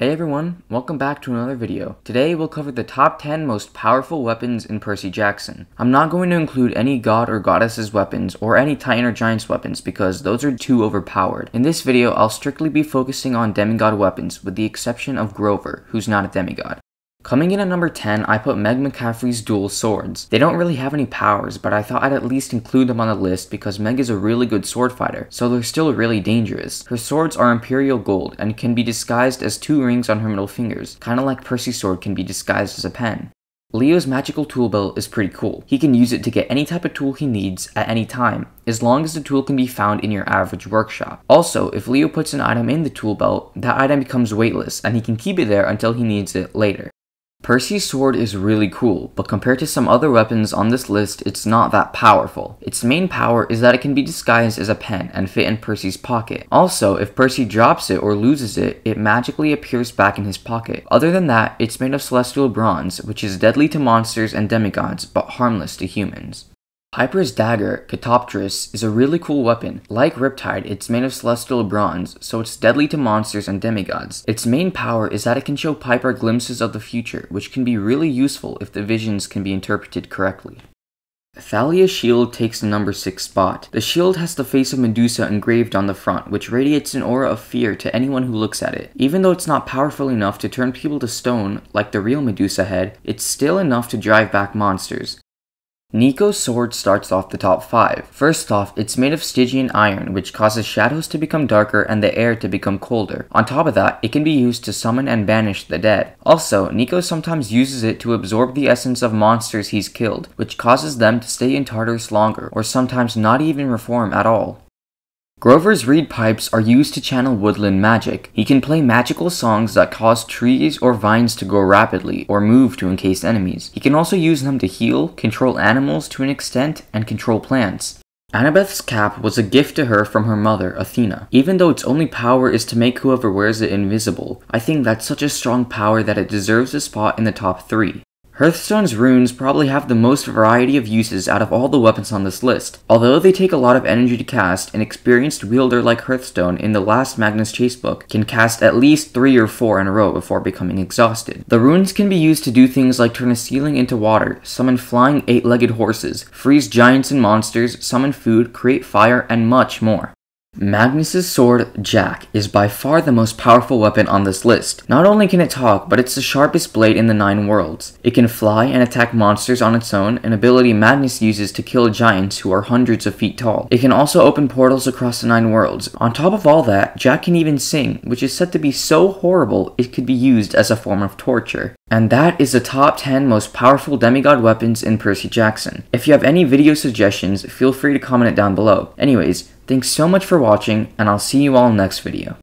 Hey everyone, welcome back to another video. Today we'll cover the top 10 most powerful weapons in Percy Jackson. I'm not going to include any god or goddess's weapons or any titan or giant's weapons because those are too overpowered. In this video I'll strictly be focusing on demigod weapons with the exception of Grover, who's not a demigod. Coming in at number 10, I put Meg McCaffrey's dual swords. They don't really have any powers, but I thought I'd at least include them on the list because Meg is a really good sword fighter, so they're still really dangerous. Her swords are imperial gold and can be disguised as two rings on her middle fingers, kinda like Percy's sword can be disguised as a pen. Leo's magical tool belt is pretty cool. He can use it to get any type of tool he needs at any time, as long as the tool can be found in your average workshop. Also, if Leo puts an item in the tool belt, that item becomes weightless, and he can keep it there until he needs it later. Percy's sword is really cool, but compared to some other weapons on this list, it's not that powerful. Its main power is that it can be disguised as a pen and fit in Percy's pocket. Also, if Percy drops it or loses it, it magically appears back in his pocket. Other than that, it's made of celestial bronze, which is deadly to monsters and demigods, but harmless to humans. Piper's Dagger, Catoptris, is a really cool weapon. Like Riptide, it's made of celestial bronze, so it's deadly to monsters and demigods. Its main power is that it can show Piper glimpses of the future, which can be really useful if the visions can be interpreted correctly. Thalia's shield takes the number 6 spot. The shield has the face of Medusa engraved on the front, which radiates an aura of fear to anyone who looks at it. Even though it's not powerful enough to turn people to stone, like the real Medusa head, it's still enough to drive back monsters. Nico's sword starts off the top 5. First off, it's made of Stygian iron, which causes shadows to become darker and the air to become colder. On top of that, it can be used to summon and banish the dead. Also, Nico sometimes uses it to absorb the essence of monsters he's killed, which causes them to stay in Tartarus longer, or sometimes not even reform at all. Grover's reed pipes are used to channel woodland magic. He can play magical songs that cause trees or vines to grow rapidly or move to encase enemies. He can also use them to heal, control animals to an extent, and control plants. Annabeth's cap was a gift to her from her mother, Athena. Even though its only power is to make whoever wears it invisible, I think that's such a strong power that it deserves a spot in the top 3. Hearthstone's runes probably have the most variety of uses out of all the weapons on this list, although they take a lot of energy to cast, an experienced wielder like Hearthstone in the last Magnus Chase book can cast at least 3 or 4 in a row before becoming exhausted. The runes can be used to do things like turn a ceiling into water, summon flying 8-legged horses, freeze giants and monsters, summon food, create fire, and much more. Magnus's sword, Jack, is by far the most powerful weapon on this list. Not only can it talk, but it's the sharpest blade in the Nine Worlds. It can fly and attack monsters on its own, an ability Magnus uses to kill giants who are hundreds of feet tall. It can also open portals across the Nine Worlds. On top of all that, Jack can even sing, which is said to be so horrible it could be used as a form of torture. And that is the top 10 most powerful demigod weapons in Percy Jackson. If you have any video suggestions, feel free to comment it down below. Anyways, Thanks so much for watching, and I'll see you all next video.